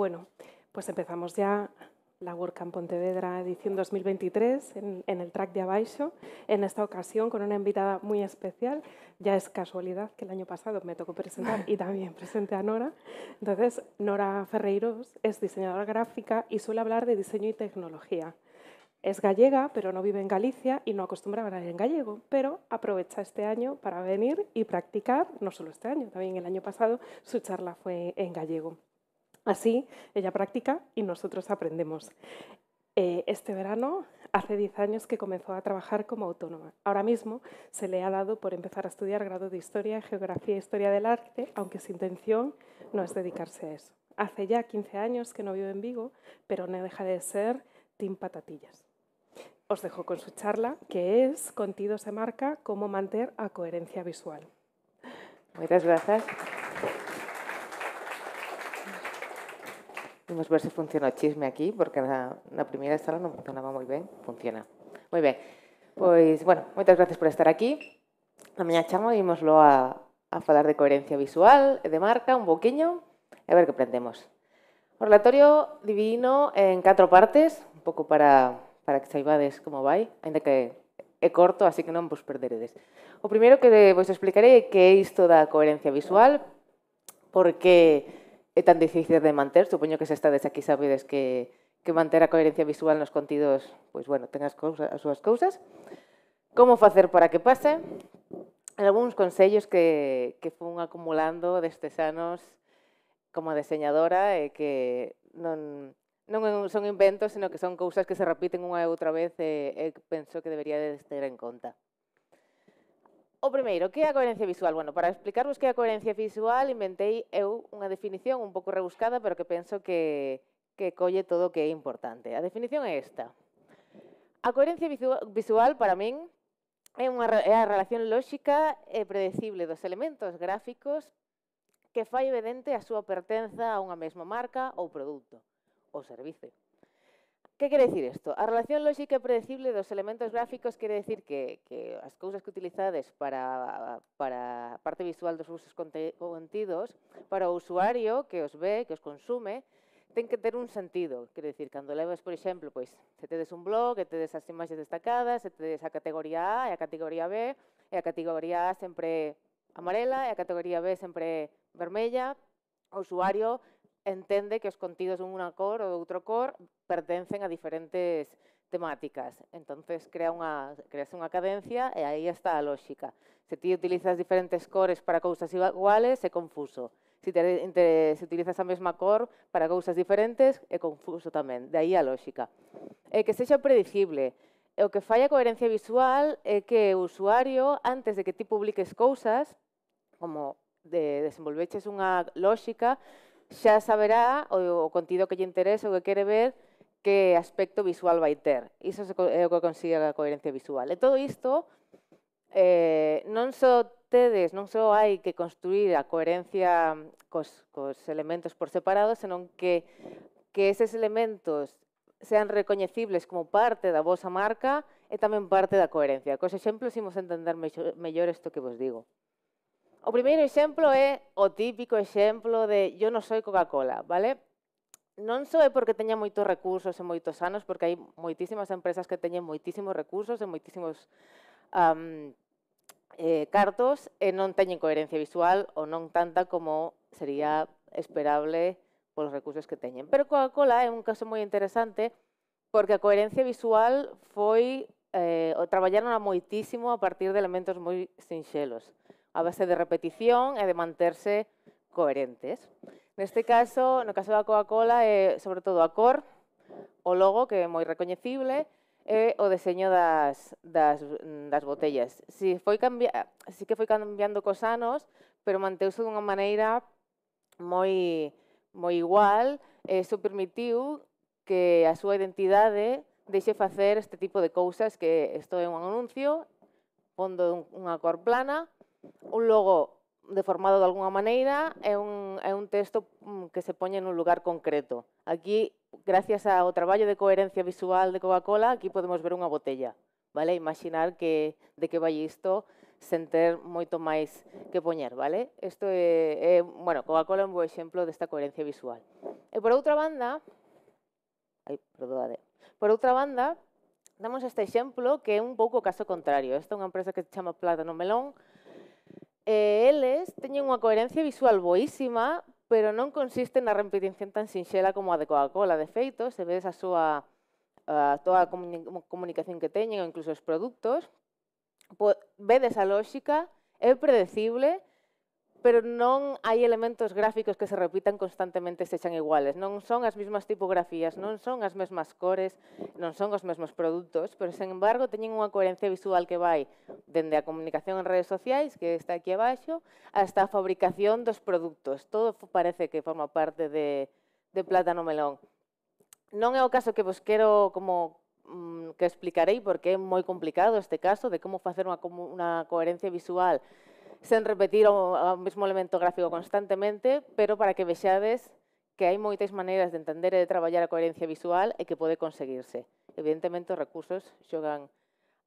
Bueno, pues empezamos ya la en Pontevedra edición 2023 en, el track de abajo, en esta ocasión con una invitada muy especial. Ya es casualidad que el año pasado me tocó presentar y también presenté a Nora. Entonces, Nora Ferreiros es diseñadora gráfica y suele hablar de diseño y tecnología. Es gallega, pero no vive en Galicia y no acostumbra a hablar en gallego, pero aprovecha este año para venir y practicar, no solo este año, también el año pasado su charla fue en gallego. Así, ella practica y nosotros aprendemos. Eh, este verano, hace 10 años que comenzó a trabajar como autónoma. Ahora mismo se le ha dado por empezar a estudiar grado de Historia, Geografía e Historia del Arte, aunque su intención no es dedicarse a eso. Hace ya 15 años que no vive en Vigo, pero no deja de ser Tim Patatillas. Os dejo con su charla, que es Contido se marca cómo mantener a coherencia visual. Muchas gracias. Vamos ver se funciona o chisme aquí, porque na, na primeira sala non funcionaba moi ben. Funciona. Moi ben. Pois, bueno, moitas gracias por estar aquí. A miña chama ímoslo a, a falar de coherencia visual e de marca un boquiño e a ver que prendemos. O relatorio divino en catro partes, un pouco para, para que saibades como vai, ainda que é corto, así que non vos perderedes. O primeiro que vos explicarei é que é isto da coherencia visual, porque é tan difícil de manter? Supoño que se desde aquí sabedes que, que manter a coherencia visual nos contidos, pois bueno, ten as, cousa, as súas cousas. Como facer para que pase? Algúns consellos que, que fun acumulando destes anos como deseñadora e que non, non son inventos, sino que son cousas que se repiten unha e outra vez e, e penso que debería de ter en conta. O primeiro, que é a coherencia visual? Bueno, para explicarvos que é a coherencia visual, inventei eu unha definición un pouco rebuscada, pero que penso que, que colle todo o que é importante. A definición é esta. A coherencia visual, para min, é, unha, é a relación lóxica e predecible dos elementos gráficos que fai evidente a súa pertenza a unha mesma marca ou produto ou servicio. ¿Qué quiere decir esto? A relación lógica y predecible los elementos gráficos quiere decir que, las cosas que utilizades para, para parte visual dos vosos contidos, para o usuario que os ve, que os consume, tienen que tener un sentido. Quere decir, cando ves por ejemplo, pois, pues, se tedes un blog, te tedes as imágenes destacadas, se tedes a categoría A e a categoría B, y a categoría A siempre amarela y a categoría B siempre vermella, o usuario entende que os contidos dunha cor ou outro cor pertencen a diferentes temáticas. Entonces crea unha, creas unha cadencia e aí está a lógica. Se ti utilizas diferentes cores para cousas iguales, é confuso. Se, te, te, se utilizas a mesma cor para cousas diferentes, é confuso tamén. De aí a lógica. E que sexa predecible. o que falla a coherencia visual é que o usuario, antes de que ti publiques cousas, como de, desenvolveches unha lógica, xa saberá o, o contido que lle interesa, o que quere ver, que aspecto visual vai ter. Iso é o que consigue a coherencia visual. E todo isto eh, non só tedes, non só hai que construir a coherencia cos, cos elementos por separado, senón que que eses elementos sean recoñecibles como parte da vosa marca e tamén parte da coherencia. Cos exemplos imos entender mellor isto que vos digo. O primeiro exemplo é o típico exemplo de yo non soy Coca-Cola, vale? Non só é porque teña moitos recursos e moitos anos, porque hai moitísimas empresas que teñen moitísimos recursos e moitísimos um, eh, cartos e non teñen coherencia visual ou non tanta como sería esperable polos recursos que teñen. Pero Coca-Cola é un caso moi interesante porque a coherencia visual foi eh, o traballaron a moitísimo a partir de elementos moi sinxelos a base de repetición e de manterse coherentes. Neste caso, no caso da Coca-Cola, é sobre todo a cor, o logo, que é moi recoñecible, e o deseño das, das, das botellas. Si foi cambia, si que foi cambiando cos anos, pero manteuse dunha maneira moi, moi igual, e iso permitiu que a súa identidade deixe facer este tipo de cousas que isto é un anuncio, fondo dunha cor plana, un logo deformado de alguna maneira é un, é un texto mm, que se poñe nun lugar concreto. Aquí, gracias ao traballo de coherencia visual de Coca-Cola, aquí podemos ver unha botella. Vale? Imaginar que de que vai isto sen ter moito máis que poñer, vale? Isto é, é bueno, Coca-Cola é un bo exemplo desta coherencia visual. E por outra banda, ai, perdoade. Por outra banda, damos este exemplo que é un pouco o caso contrario. Esta é unha empresa que se chama Plátano Melón, E eh, eles teñen unha coherencia visual boísima, pero non consiste na repetición tan sinxela como a de Coca-Cola. De feito, se vedes a súa a toda a comunicación que teñen, ou incluso os produtos, vedes a lógica, é predecible, pero non hai elementos gráficos que se repitan constantemente se echan iguales. Non son as mesmas tipografías, non son as mesmas cores, non son os mesmos produtos, pero, sen embargo, teñen unha coherencia visual que vai dende a comunicación en redes sociais, que está aquí abaixo, hasta a fabricación dos produtos. Todo parece que forma parte de, de Plátano Melón. Non é o caso que vos quero como mm, que explicarei porque é moi complicado este caso de como facer unha, unha coherencia visual sen repetir o, o mesmo elemento gráfico constantemente, pero para que vexades que hai moitas maneiras de entender e de traballar a coherencia visual e que pode conseguirse. Evidentemente, os recursos xogan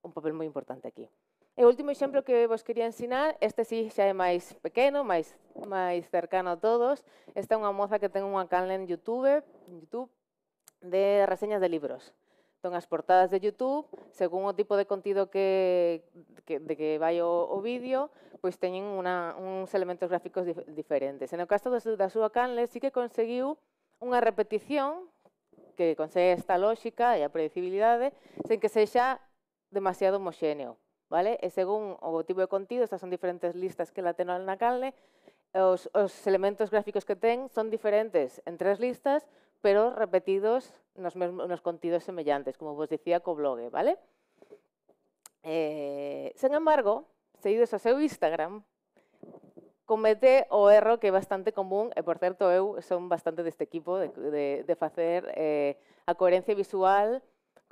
un papel moi importante aquí. E o último exemplo que vos quería ensinar, este sí xa é máis pequeno, máis, máis cercano a todos, esta é unha moza que ten unha canal en YouTube, en YouTube de reseñas de libros. Entón, as portadas de YouTube, según o tipo de contido que, que, de que vai o, o vídeo, pois teñen una, uns elementos gráficos dif diferentes. En o caso do, da súa Canle, sí que conseguiu unha repetición que consegue esta lógica e a predecibilidade sen que sexa demasiado homoxéneo. Vale? E eh, según o tipo de contido, estas son diferentes listas que la ten na Canle, os, os elementos gráficos que ten son diferentes en tres listas, pero repetidos nos, nos contidos semellantes, como vos dicía co blogue, vale? Eh, sen embargo, seguidos ao seu Instagram, comete o erro que é bastante común, e por certo eu son bastante deste equipo de, de, de facer eh, a coherencia visual,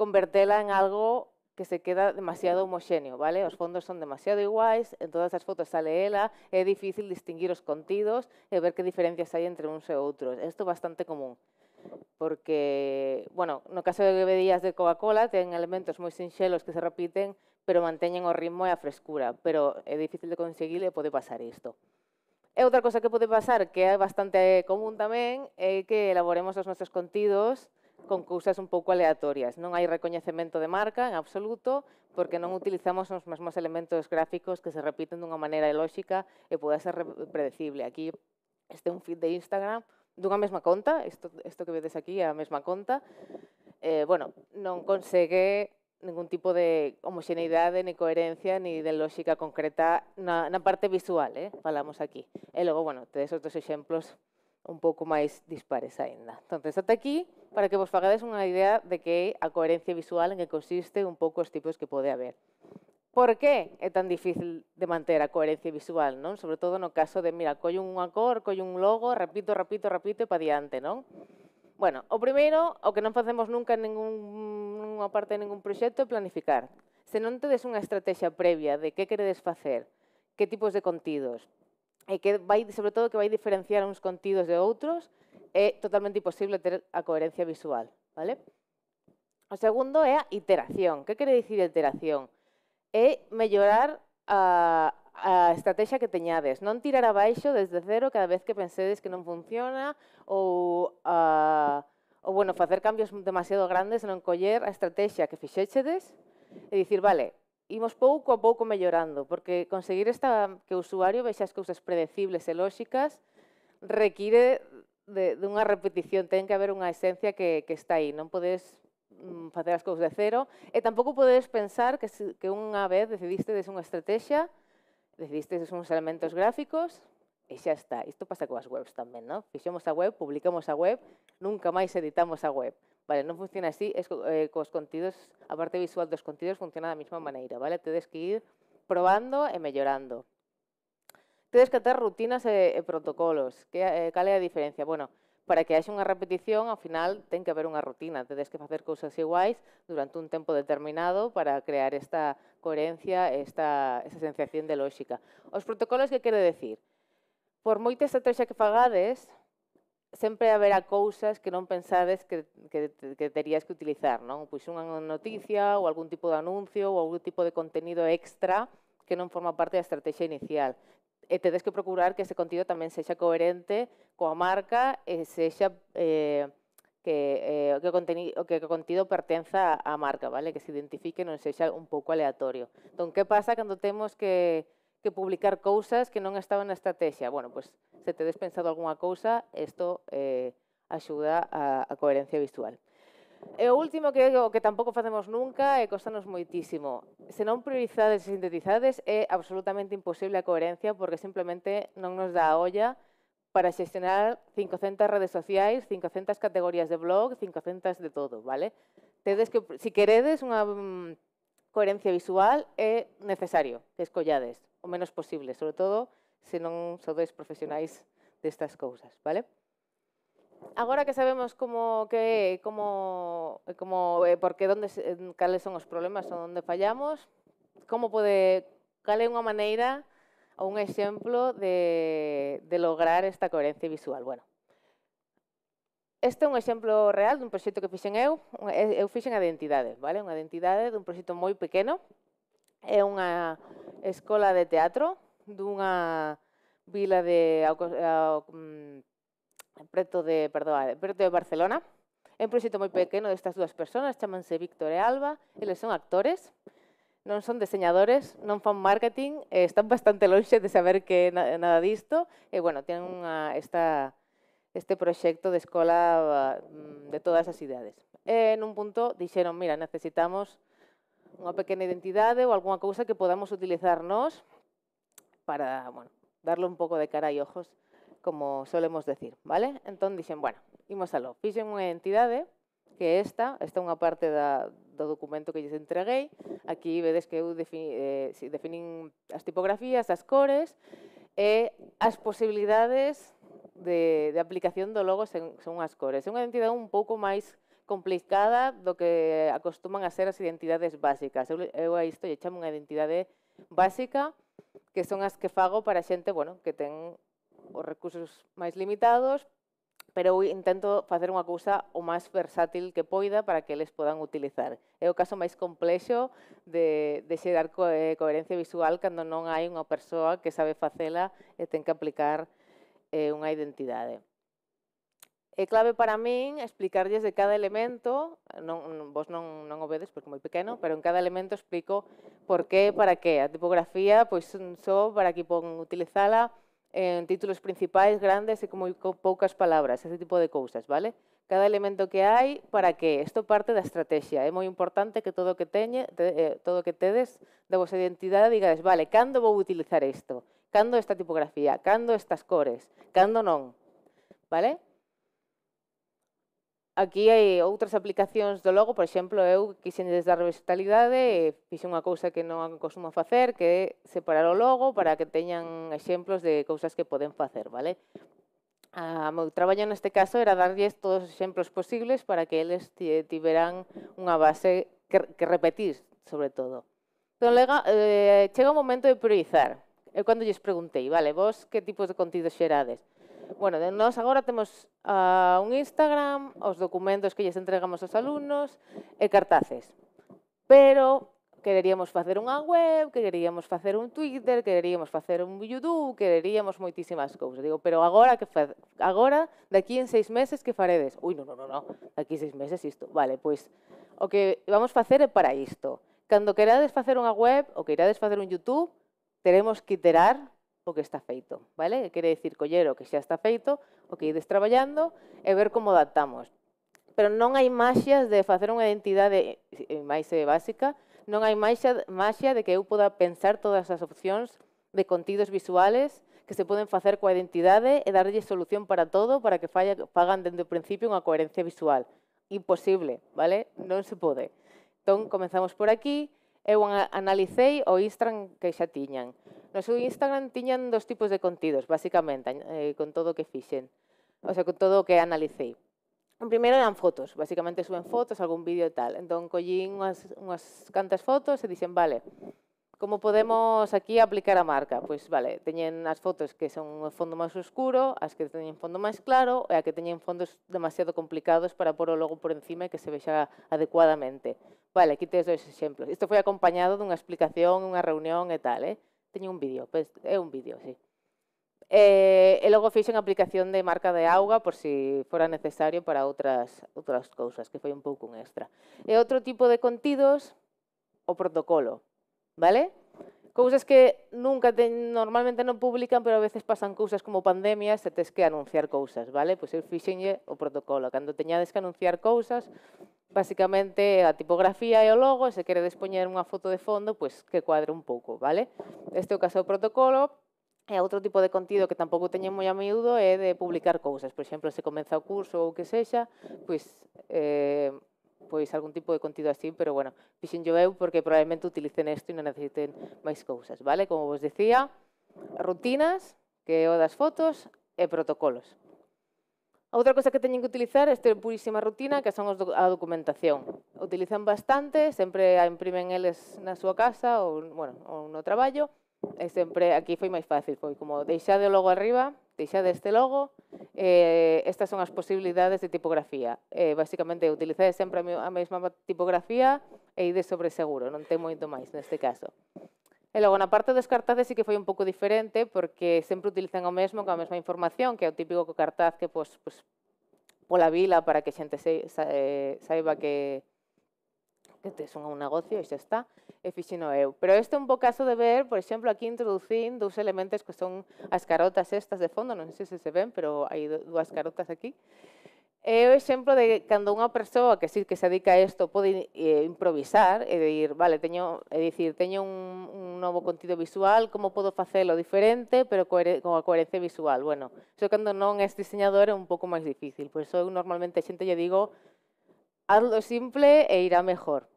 convertela en algo que se queda demasiado homoxéneo, vale? Os fondos son demasiado iguais, en todas as fotos sale ela, é difícil distinguir os contidos e ver que diferencias hai entre uns e outros. Isto é bastante común porque, bueno, no caso de bebedías de Coca-Cola ten elementos moi sinxelos que se repiten, pero manteñen o ritmo e a frescura, pero é difícil de conseguir e pode pasar isto. E outra cosa que pode pasar, que é bastante común tamén, é que elaboremos os nosos contidos con cousas un pouco aleatorias. Non hai recoñecemento de marca en absoluto, porque non utilizamos os mesmos elementos gráficos que se repiten dunha maneira lógica e pode ser predecible. Aquí este un feed de Instagram dunha mesma conta, isto, isto que vedes aquí é a mesma conta, eh, bueno, non consegue ningún tipo de homoxeneidade, ni coherencia, ni de lógica concreta na, na parte visual, eh, falamos aquí. E logo, bueno, tedes outros exemplos un pouco máis dispares aínda. Entón, ata aquí para que vos fagades unha idea de que é a coherencia visual en que consiste un pouco os tipos que pode haber. Por que é tan difícil de manter a coherencia visual, non? Sobre todo no caso de, mira, coi un acor, coi un logo, repito, repito, repito e pa diante, non? Bueno, o primeiro, o que non facemos nunca en ninguna parte de ningún proxecto é planificar. Se non tedes unha estrategia previa de que queredes facer, que tipos de contidos, e que vai, sobre todo que vai diferenciar uns contidos de outros, é totalmente imposible ter a coherencia visual, vale? O segundo é a iteración. Que quere dicir iteración? é mellorar a, a estrategia que teñades. Non tirar abaixo desde cero cada vez que pensedes que non funciona ou, a, ou bueno, facer cambios demasiado grandes non coller a estrategia que fixéchedes e dicir, vale, imos pouco a pouco mellorando, porque conseguir esta, que o usuario vexa as cousas predecibles e lóxicas require de, de unha repetición, ten que haber unha esencia que, que está aí, non podes Mm, facer as cousas de cero, e tampouco podedes pensar que, que unha vez des unha estrategia, des uns elementos gráficos, e xa está. Isto pasa coas webs tamén, non? Fixemos a web, publicamos a web, nunca máis editamos a web. Vale, non funciona así, es, co, eh, cos contidos, a parte visual dos contidos funciona da mesma maneira, vale? Tedes que ir probando e mellorando. Tedes que ter rutinas e, e protocolos. Que, eh, cal é a diferencia? Bueno, para que haxe unha repetición, ao final ten que haber unha rutina, tedes que facer cousas iguais durante un tempo determinado para crear esta coherencia, esta, esta sensación de lógica. Os protocolos que quere decir? Por moita estrategia que fagades, sempre haberá cousas que non pensades que, que, que terías que utilizar, non? Pois unha noticia ou algún tipo de anuncio ou algún tipo de contenido extra que non forma parte da estrategia inicial, e eh, tedes que procurar que ese contido tamén sexa coherente coa marca e eh, sexa eh, que, eh, o, que contenido, que o contido pertenza á marca, vale? que se identifique non sexa un pouco aleatorio. Entón, que pasa cando temos que, que publicar cousas que non estaban na estrategia? Bueno, pois, pues, se tedes pensado algunha cousa, isto eh, axuda a, a coherencia visual. E o último que o que tampouco facemos nunca e costanos moitísimo. Se non priorizades e sintetizades é absolutamente imposible a coherencia porque simplemente non nos dá a olla para xestionar 500 redes sociais, 500 categorías de blog, 500 de todo, vale? Tedes que, si queredes unha um, coherencia visual, é necesario que escollades o menos posible, sobre todo se non sodes profesionais destas cousas, vale? agora que sabemos como que como como eh, que onde cales son os problemas onde fallamos, como pode cal é unha maneira ou un exemplo de, de lograr esta coherencia visual. Bueno, este é un exemplo real dun proxecto que fixen eu. Eu fixen a identidade, vale? Unha identidade dun proxecto moi pequeno. É unha escola de teatro dunha vila de ao, ao, mm, preto de, preto de Barcelona. un un muy pequeño de estas dos personas, chamanse Víctor y e Alba, eles son actores, no son diseñadores, no fan marketing, eh, están bastante longe de saber que nada disto, y bueno, tienen este proyecto de escuela mm, de todas as ideas. en un punto dijeron, mira, necesitamos una pequeña identidad o alguna cosa que podamos utilizarnos para, darle un poco de cara y ojos como solemos decir, vale? Entón dixen, bueno, imos aló. Fixen unha entidade que esta, esta é unha parte da, do documento que lles entreguei, aquí vedes que eu defini, eh, si definín as tipografías, as cores, e as posibilidades de, de aplicación do logo sen, son as cores. É unha entidade un pouco máis complicada do que acostuman a ser as identidades básicas. Eu, eu a isto lle chamo unha identidade básica, que son as que fago para xente, bueno, que ten os recursos máis limitados, pero eu intento facer unha cousa o máis versátil que poida para que eles podan utilizar. É o caso máis complexo de, de xerar co, eh, coherencia visual cando non hai unha persoa que sabe facela e ten que aplicar eh, unha identidade. É clave para min explicarlles de cada elemento, non, vos non, non o vedes porque é moi pequeno, pero en cada elemento explico por qué e para qué. A tipografía, pois, só para que pon utilizala, en títulos principais grandes e con moi poucas palabras, ese tipo de cousas, vale? Cada elemento que hai, para que? Isto parte da estrategia. É moi importante que todo o que teñe, te, eh, todo que tedes da vosa identidade digades, vale, cando vou utilizar isto? Cando esta tipografía? Cando estas cores? Cando non? Vale? Aquí hai outras aplicacións do logo, por exemplo, eu quixen dar versatilidade e eh, fixe unha cousa que non costumo facer, que é separar o logo para que teñan exemplos de cousas que poden facer, vale? A meu traballo neste caso era darlles todos os exemplos posibles para que eles tiveran unha base que, que repetir, sobre todo. Entón, lega, eh, chega o momento de priorizar. Eu cando lles preguntei, vale, vos que tipos de contidos xerades? bueno, de nós agora temos uh, un Instagram, os documentos que lles entregamos aos alumnos e cartaces. Pero quereríamos facer unha web, quereríamos facer un Twitter, quereríamos facer un YouTube, quereríamos moitísimas cousas. Digo, pero agora que fa, agora, daqui en seis meses que faredes? Ui, non, non, non, non, daqui seis meses isto. Vale, pois o que vamos facer é para isto. Cando querades facer unha web ou queirades facer un YouTube, teremos que iterar o que está feito, vale? Quere decir coller o que xa está feito, o que ides traballando e ver como adaptamos. Pero non hai maxias de facer unha identidade eh, máis eh, básica, non hai máxia, maxia de que eu poda pensar todas as opcións de contidos visuales que se poden facer coa identidade e darlle solución para todo para que falla, fagan dende o principio unha coherencia visual. Imposible, vale? Non se pode. Entón, comenzamos por aquí, eu analicei o Instagram que xa tiñan. No seu Instagram tiñan dos tipos de contidos, basicamente, eh, con todo o que fixen. O sea, con todo o que analicei. O primeiro eran fotos, basicamente suben fotos, algún vídeo e tal. Entón collín unhas, unhas cantas fotos e dixen, vale, Como podemos aquí aplicar a marca? Pois, vale, teñen as fotos que son o fondo máis oscuro, as que teñen fondo máis claro e a que teñen fondos demasiado complicados para pôr o logo por encima e que se vexa adecuadamente. Vale, aquí tens dois exemplos. Isto foi acompañado dunha explicación, unha reunión e tal, eh? Teño un vídeo, pois, é un vídeo, sí. Eh, e logo fixen aplicación de marca de auga por si fora necesario para outras, outras cousas, que foi un pouco un extra. E outro tipo de contidos, o protocolo vale? Cousas que nunca te, normalmente non publican, pero a veces pasan cousas como pandemias e tes que anunciar cousas, vale? Pois eu fixenlle o protocolo. Cando teñades que anunciar cousas, basicamente a tipografía e o logo, se queredes poñer unha foto de fondo, pois que cuadre un pouco, vale? Este é o caso do protocolo, E outro tipo de contido que tampouco teñen moi a miúdo é de publicar cousas. Por exemplo, se comeza o curso ou que sexa, pois eh, pois algún tipo de contido así, pero bueno, fixen yo eu porque probablemente utilicen isto e non necesiten máis cousas, vale? Como vos decía, rutinas, que é o das fotos, e protocolos. Outra cosa que teñen que utilizar é esta purísima rutina que son a documentación. Utilizan bastante, sempre a imprimen eles na súa casa ou, bueno, ou no traballo, E sempre aquí foi máis fácil, foi como deixade o logo arriba, deixade este logo, eh, estas son as posibilidades de tipografía. Eh, basicamente, utilizade sempre a mesma tipografía e ide sobre seguro, non ten moito máis neste caso. E logo na parte dos cartazes sí que foi un pouco diferente porque sempre utilizan o mesmo, con a mesma información, que é o típico cartaz que pois, pois, pola vila para que xente se, sa, eh, saiba que, que tes un negocio e xa está, e fixino eu. Pero este é un bo caso de ver, por exemplo, aquí introducín dous elementos que son as carotas estas de fondo, non sei se se ven, pero hai dúas carotas aquí. É o exemplo de cando unha persoa que sí que se dedica a isto pode eh, improvisar e dir, vale, teño, é dicir, teño un, un novo contido visual, como podo facelo diferente, pero coere, con a coherencia visual. Bueno, iso cando non és diseñador é un pouco máis difícil, por iso eu normalmente a xente lle digo hazlo simple e irá mejor.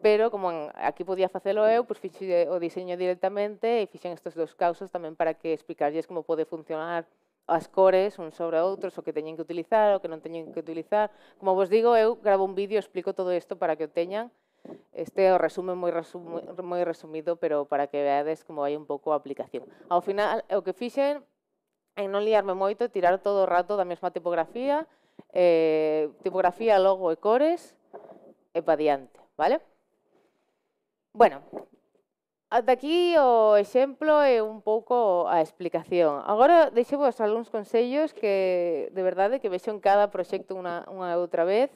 Pero como en, aquí podía facelo eu, pois pues, fixe o diseño directamente e fixen estes dous causos tamén para que explicarlles como pode funcionar as cores un sobre outros, o que teñen que utilizar, o que non teñen que utilizar. Como vos digo, eu gravo un vídeo, explico todo isto para que o teñan. Este o resume moi, resume, moi resumido, pero para que veades como hai un pouco a aplicación. Ao final, o que fixen é non liarme moito, tirar todo o rato da mesma tipografía, eh, tipografía, logo e cores, e pa diante, vale? Bueno, ata aquí o exemplo e un pouco a explicación. Agora deixo vos algúns consellos que de verdade que vexo en cada proxecto unha, unha outra vez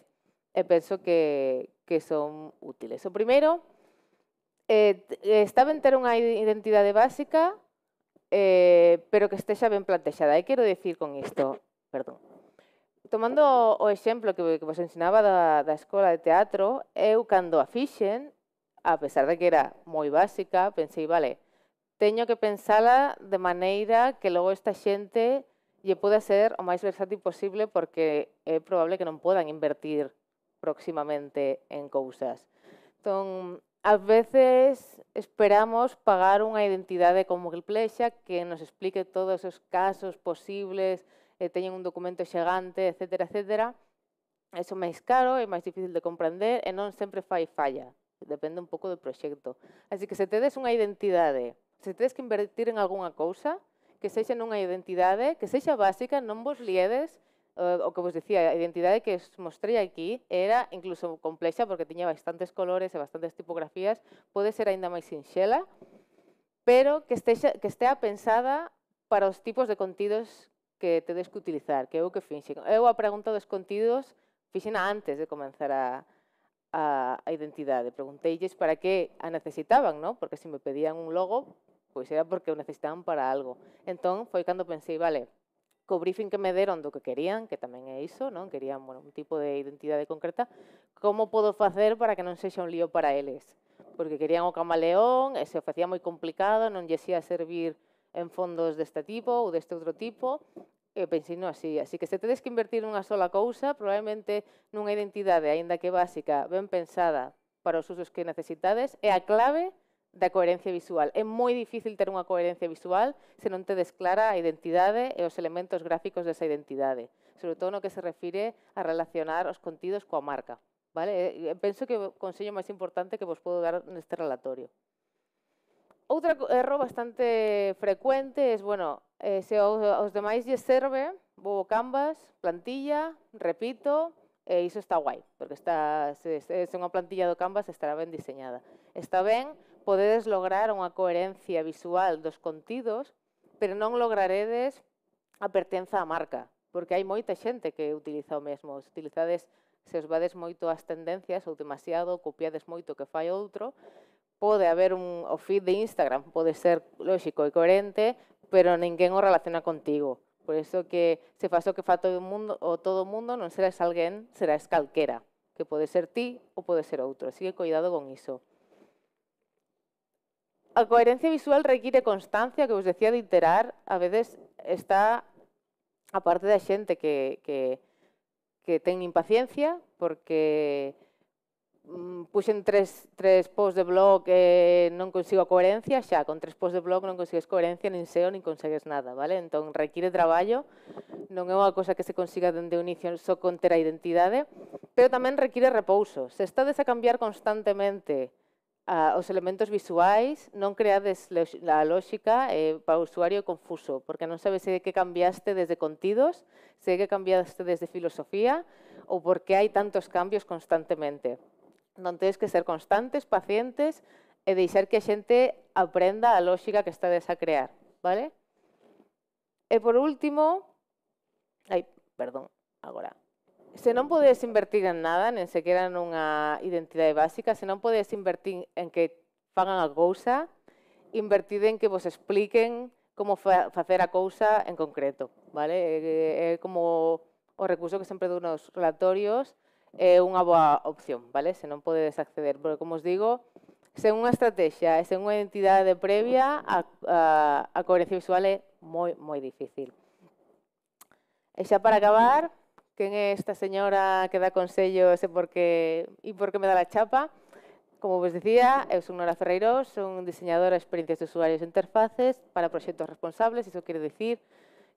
e penso que, que son útiles. O primeiro, eh, está ben ter unha identidade básica, eh, pero que estexa ben plantexada. E quero decir con isto, perdón, tomando o exemplo que, que vos ensinaba da, da escola de teatro, eu cando a fixen, a pesar de que era moi básica, pensei, vale, teño que pensala de maneira que logo esta xente lle poda ser o máis versátil posible porque é probable que non podan invertir próximamente en cousas. Entón, ás veces esperamos pagar unha identidade como plexa que nos explique todos os casos posibles, eh, teñen un documento xegante, etc. etc. Eso é máis caro, é máis difícil de comprender e non sempre fai falla. Depende un pouco do proxecto. Así que se tedes unha identidade, se tedes que invertir en algunha cousa, que sexa nunha identidade, que sexa básica, non vos liedes, eh, o que vos dicía, a identidade que os mostrei aquí era incluso complexa porque tiña bastantes colores e bastantes tipografías, pode ser aínda máis sinxela, pero que, estexa, que estea pensada para os tipos de contidos que tedes que utilizar, que é o que finxe. Eu a pregunta dos contidos fixen antes de comenzar a, a, a identidade. Pregunteilles para que a necesitaban, ¿no? porque se me pedían un logo, pois era porque o necesitaban para algo. Entón, foi cando pensei, vale, co briefing que me deron do que querían, que tamén é iso, non querían bueno, un tipo de identidade concreta, como podo facer para que non sexa un lío para eles? Porque querían o camaleón, e se o facía moi complicado, non lle xía servir en fondos deste tipo ou deste outro tipo, e non así. Así que se tedes que invertir nunha sola cousa, probablemente nunha identidade, aínda que básica, ben pensada para os usos que necesitades, é a clave da coherencia visual. É moi difícil ter unha coherencia visual se non tedes clara a identidade e os elementos gráficos desa identidade, sobre todo no que se refire a relacionar os contidos coa marca. Vale? penso que o consello máis importante que vos podo dar neste relatorio outro erro bastante frecuente es, bueno, eh, se os, os demais lle serve, vou Canvas, plantilla, repito, e iso está guai, porque está, se, se unha plantilla do Canvas estará ben diseñada. Está ben, podedes lograr unha coherencia visual dos contidos, pero non lograredes a pertenza á marca, porque hai moita xente que utiliza o mesmo. Se utilizades, se os vades moito as tendencias ou demasiado, copiades moito que fai outro, pode haber un o feed de Instagram pode ser lógico e coherente, pero ninguén o relaciona contigo. Por iso que se faz o que fa todo o mundo, o todo o mundo non serás alguén, serás calquera, que pode ser ti ou pode ser outro. Así que cuidado con iso. A coherencia visual require constancia, que vos decía de iterar, a veces está a parte da xente que, que, que ten impaciencia, porque Mm, puxen tres, tres posts de blog e eh, non consigo coherencia, xa, con tres posts de blog non consigues coherencia, nin SEO, nin consegues nada, vale? Entón, require traballo, non é unha cosa que se consiga dende o inicio só con ter a identidade, pero tamén require repouso. Se estades a cambiar constantemente a, os elementos visuais, non creades a lógica eh, para o usuario confuso, porque non sabes se que cambiaste desde contidos, se que cambiaste desde filosofía, ou porque hai tantos cambios constantemente non tedes que ser constantes, pacientes e deixar que a xente aprenda a lógica que estades a crear, vale? E por último, ai, perdón, agora, se non podes invertir en nada, nen sequera nunha identidade básica, se non podes invertir en que fagan a cousa, invertid en que vos expliquen como fa facer a cousa en concreto, vale? É, é como o recurso que sempre dou nos relatorios, é unha boa opción, vale? Se non podedes acceder, porque como os digo, sen unha estrategia e sen unha entidade previa, a, a, a coherencia visual é moi, moi difícil. E xa para acabar, quen é esta señora que dá consello e por que, e por que me dá a chapa? Como vos dicía, eu son Nora Ferreiro, son diseñadora de experiencias de usuarios e interfaces para proxectos responsables, iso quere dicir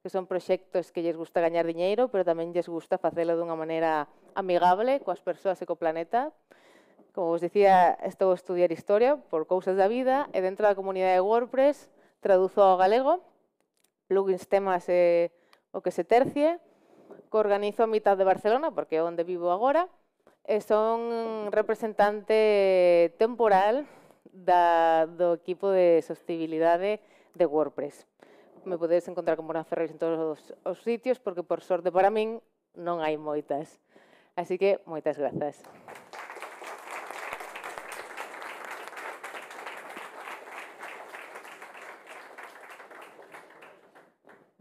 que son proxectos que lles gusta gañar diñeiro, pero tamén lles gusta facelo dunha maneira amigable coas persoas e co planeta. Como vos dicía, estou a estudiar historia por cousas da vida e dentro da comunidade de WordPress traduzo ao galego, plugins temas e o que se tercie, que organizo a mitad de Barcelona, porque é onde vivo agora, e son representante temporal da, do equipo de sostibilidade de WordPress me podedes encontrar con Morán Ferreiros en todos os, os sitios, porque por sorte para min non hai moitas. Así que moitas grazas.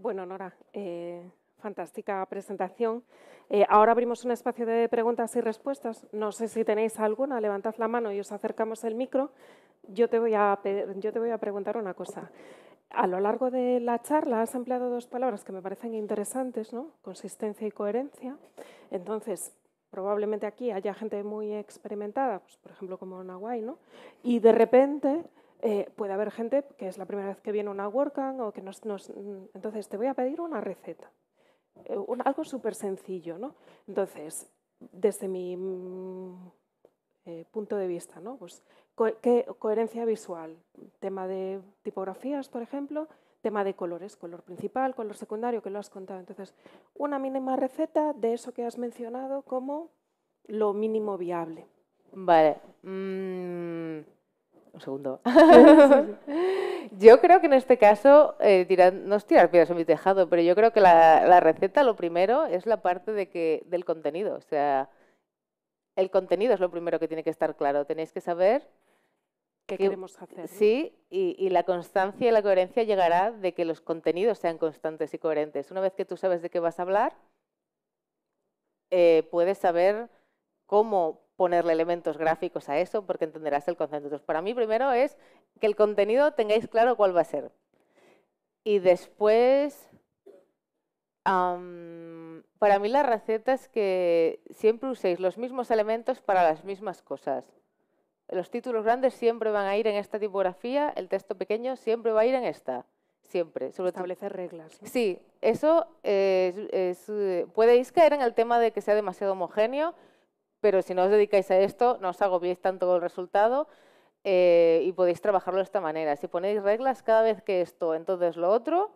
Bueno, Nora, eh, fantástica presentación. Eh, ahora abrimos un espacio de preguntas y respuestas. No sé si tenéis alguna, levantad la mano y os acercamos el micro. Yo te voy a, yo te voy a preguntar una cosa. A lo largo de la charla has empleado dos palabras que me parecen interesantes, ¿no? Consistencia y coherencia. Entonces, probablemente aquí haya gente muy experimentada, pues, por ejemplo como Nahuay, ¿no? Y de repente eh, puede haber gente que es la primera vez que viene a una WordCamp o que nos, mm, Entonces, te voy a pedir una receta. Eh, algo súper sencillo, ¿no? Entonces, desde mi mm, eh, punto de vista, ¿no? Pues ¿Qué coherencia visual? Tema de tipografías, por ejemplo, tema de colores, color principal, color secundario, que lo has contado. Entonces, una mínima receta de eso que has mencionado como lo mínimo viable. Vale. Mm, un segundo. yo creo que en este caso, eh, no os tirar piedras en mi tejado, pero yo creo que la, la, receta, lo primero, es la parte de que, del contenido. O sea, el contenido es lo primero que tiene que estar claro. Tenéis que saber Sí, y, la constancia y la coherencia llegará de que los contenidos sean constantes y coherentes. Una vez que tú sabes de qué vas a hablar, eh, puedes saber cómo ponerle elementos gráficos a eso porque entenderás el concepto. Entonces, para mí primero es que el contenido tengáis claro cuál va a ser. Y después, para mí la receta es que siempre uséis los mismos elementos para las mismas cosas. Los títulos grandes siempre van a ir en esta tipografía, el texto pequeño siempre va a ir en esta, siempre. Establecer reglas. Sí, eso eh, eh, podéis caer en el tema de que sea demasiado homogéneo, pero si no os dedicáis a esto, no os agobiéis tanto con el resultado eh, y podéis trabajarlo de esta manera. Si ponéis reglas cada vez que esto, entonces lo otro,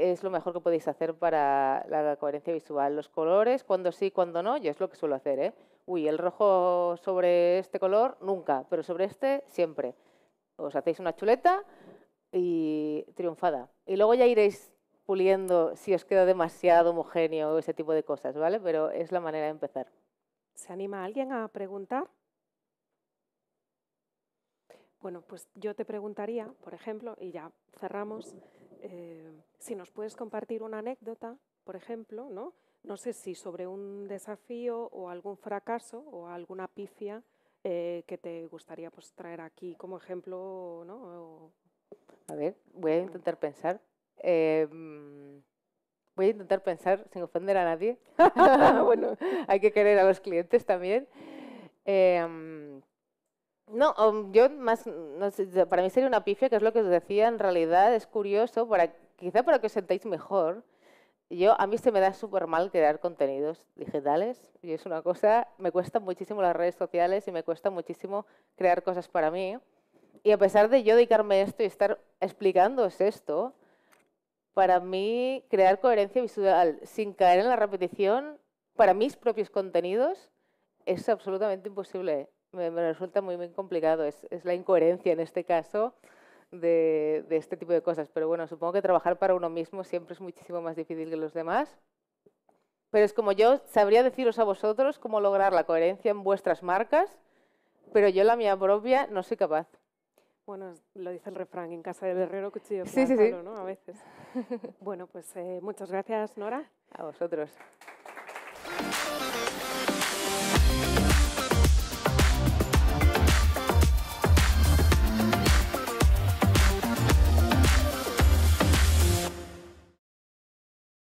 es lo mejor que podéis hacer para la coherencia visual. Los colores, cuando sí, cuando no, yo es lo que suelo hacer. ¿eh? Uy, el rojo sobre este color, nunca, pero sobre este, siempre. Os hacéis una chuleta y triunfada. Y luego ya iréis puliendo si os queda demasiado homogéneo o ese tipo de cosas, ¿vale? Pero es la manera de empezar. ¿Se anima alguien a preguntar? Bueno, pues yo te preguntaría, por ejemplo, y ya cerramos. Eh, si nos puedes compartir una anécdota, por ejemplo, ¿no? No sé si sobre un desafío o algún fracaso o alguna pifia eh, que te gustaría pues, traer aquí como ejemplo, ¿no? A ver, voy a intentar pensar. Em, voy a intentar pensar sin ofender a nadie. bueno, hay que querer a los clientes también. Eh, no, um, yo más, no sé, para mí sería una pifia, que es lo que os decía, en realidad es curioso, para, quizá para que os sentáis mejor. Yo, a mí se me da súper mal crear contenidos digitales y es una cosa, me cuesta muchísimo las redes sociales y me cuesta muchísimo crear cosas para mí. Y a pesar de yo dedicarme a esto y estar explicándoos esto, para mí crear coherencia visual sin caer en la repetición para mis propios contenidos es absolutamente imposible me, resulta muy, muy complicado. Es, es, la incoherencia en este caso de, de este tipo de cosas. Pero bueno, supongo que trabajar para uno mismo siempre es muchísimo más difícil que los demás. Pero es como yo sabría deciros a vosotros cómo lograr la coherencia en vuestras marcas, pero yo la mía propia no soy capaz. Bueno, lo dice el refrán, en casa del herrero cuchillo sí, sí, sí. ¿no? A veces. bueno, pues eh, muchas gracias, Nora. A vosotros.